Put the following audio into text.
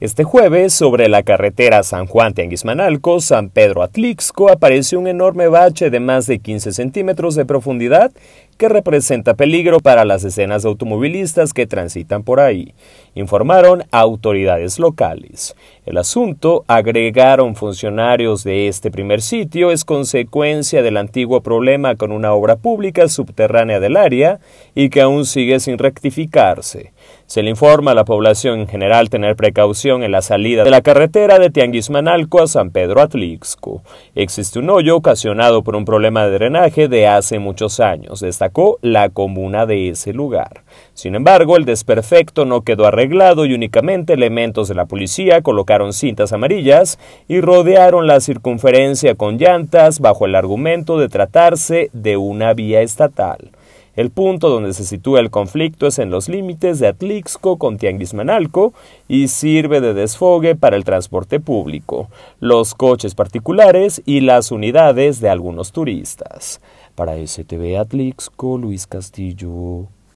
Este jueves, sobre la carretera San Juan anguismanalco San Pedro Atlixco, aparece un enorme bache de más de 15 centímetros de profundidad que representa peligro para las escenas de automovilistas que transitan por ahí, informaron autoridades locales. El asunto, agregaron funcionarios de este primer sitio, es consecuencia del antiguo problema con una obra pública subterránea del área y que aún sigue sin rectificarse. Se le informa a la población en general tener precaución en la salida de la carretera de Tianguismanalco a San Pedro Atlixco. Existe un hoyo ocasionado por un problema de drenaje de hace muchos años, destacó la comuna de ese lugar. Sin embargo, el desperfecto no quedó arreglado y únicamente elementos de la policía colocaron cintas amarillas y rodearon la circunferencia con llantas bajo el argumento de tratarse de una vía estatal. El punto donde se sitúa el conflicto es en los límites de Atlixco con Tianguismenalco y sirve de desfogue para el transporte público, los coches particulares y las unidades de algunos turistas. Para STV Atlixco, Luis Castillo.